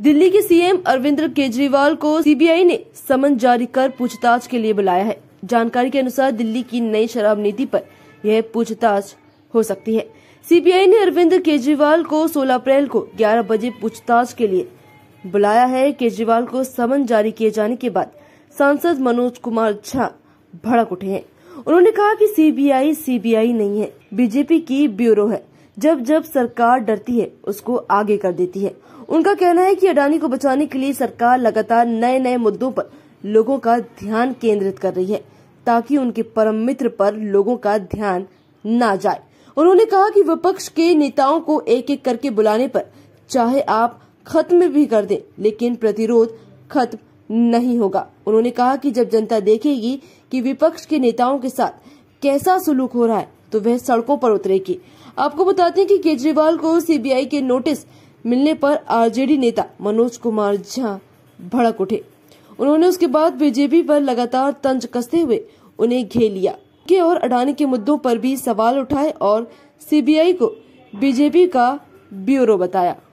दिल्ली के सीएम अरविंद केजरीवाल को सीबीआई ने समन जारी कर पूछताछ के लिए बुलाया है जानकारी के अनुसार दिल्ली की नई शराब नीति पर यह पूछताछ हो सकती है सीबीआई ने अरविंद केजरीवाल को 16 अप्रैल को 11 बजे पूछताछ के लिए बुलाया है केजरीवाल को समन जारी किए जाने के बाद सांसद मनोज कुमार झा भड़क उठे हैं उन्होंने कहा कि सीबीआई सीबीआई नहीं है बीजेपी की ब्यूरो है जब जब सरकार डरती है उसको आगे कर देती है उनका कहना है कि अडानी को बचाने के लिए सरकार लगातार नए नए मुद्दों पर लोगों का ध्यान केंद्रित कर रही है ताकि उनके परम मित्र पर लोगों का ध्यान ना जाए उन्होंने कहा कि विपक्ष के नेताओं को एक एक करके बुलाने पर चाहे आप खत्म भी कर दें लेकिन प्रतिरोध खत्म नहीं होगा उन्होंने कहा कि जब जनता देखेगी कि विपक्ष के नेताओं के साथ कैसा सुलूक हो रहा है तो वह सड़कों पर उतरेगी आपको बताते हैं कि केजरीवाल को सीबीआई के नोटिस मिलने पर आरजेडी नेता मनोज कुमार झा भड़क उठे उन्होंने उसके बाद बीजेपी पर लगातार तंज कसते हुए उन्हें घेर लिया के और अडानी के मुद्दों पर भी सवाल उठाए और सीबीआई को बीजेपी का ब्यूरो बताया